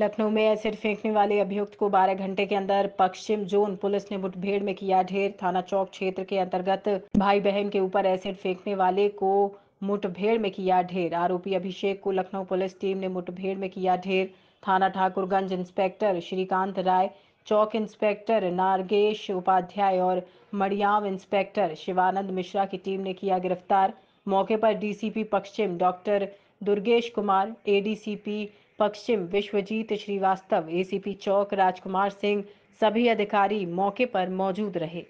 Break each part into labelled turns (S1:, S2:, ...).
S1: लखनऊ में एसिड फेंकने वाले अभियुक्त को 12 घंटे के अंदर पश्चिम जोन पुलिस ने मुठभेड़ में किया ढेर थाना चौक क्षेत्र के अंतर्गत भाई बहन के ऊपर एसिड फेंकने वाले को मुठभेड़ में किया ढेर आरोपी अभिषेक को लखनऊ पुलिस टीम ने मुठभेड़ में किया ढेर थाना ठाकुरगंज इंस्पेक्टर श्रीकांत राय चौक इंस्पेक्टर नारगेश उपाध्याय और मड़ियाव इंस्पेक्टर शिवानंद मिश्रा की टीम ने किया गिरफ्तार मौके पर डीसीपी पश्चिम डॉक्टर दुर्गेश कुमार एडीसीपी पश्चिम विश्वजीत श्रीवास्तव एसीपी चौक राजकुमार सिंह सभी अधिकारी मौके पर मौजूद रहे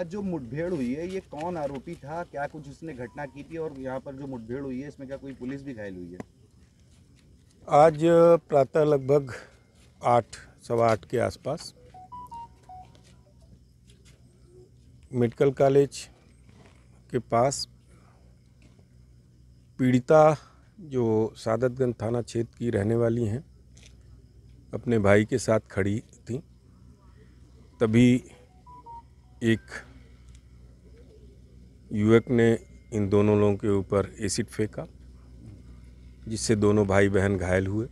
S2: आज जो मुठभेड़ हुई है ये कौन आरोपी था क्या कुछ उसने घटना की थी और यहाँ पर जो मुठभेड़ हुई है इसमें क्या कोई पुलिस भी घायल हुई है आज प्रातः लगभग आठ सवा आठ के आसपास मेडिकल कॉलेज के पास पीड़िता जो सादतगंज थाना क्षेत्र की रहने वाली हैं अपने भाई के साथ खड़ी थी तभी एक युवक ने इन दोनों लोगों के ऊपर एसिड फेंका जिससे दोनों भाई बहन घायल हुए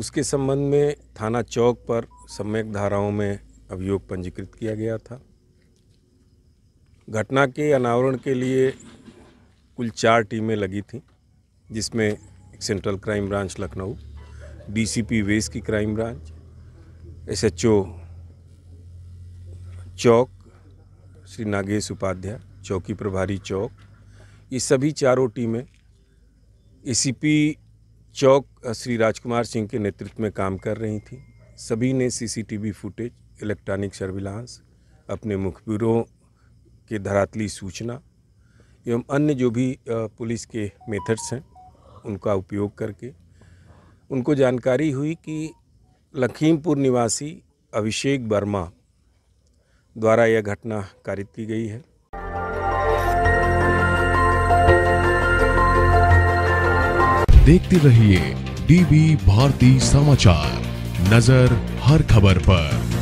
S2: उसके संबंध में थाना चौक पर सम्यक धाराओं में अभियोग पंजीकृत किया गया था घटना के अनावरण के लिए कुल चार टीमें लगी थी जिसमें central crime branch Lucknow DCP west की crime branch SHO Chowk Shri Nagesh Upadhyay चौकी प्रभारी चौक ये सभी चारों टीमें एसीपी चौक श्री राजकुमार सिंह के नेतृत्व में काम कर रही थी सभी ने सीसीटीवी फुटेज इलेक्ट्रॉनिक सर्विलांस अपने मुखबिरों के धरातली सूचना एवं अन्य जो भी पुलिस के मेथड्स हैं उनका उपयोग करके उनको जानकारी हुई कि लखीमपुर निवासी अभिषेक वर्मा द्वारा यह घटना कारित की गई है देखते रहिए डीवी भारती समाचार नजर हर खबर पर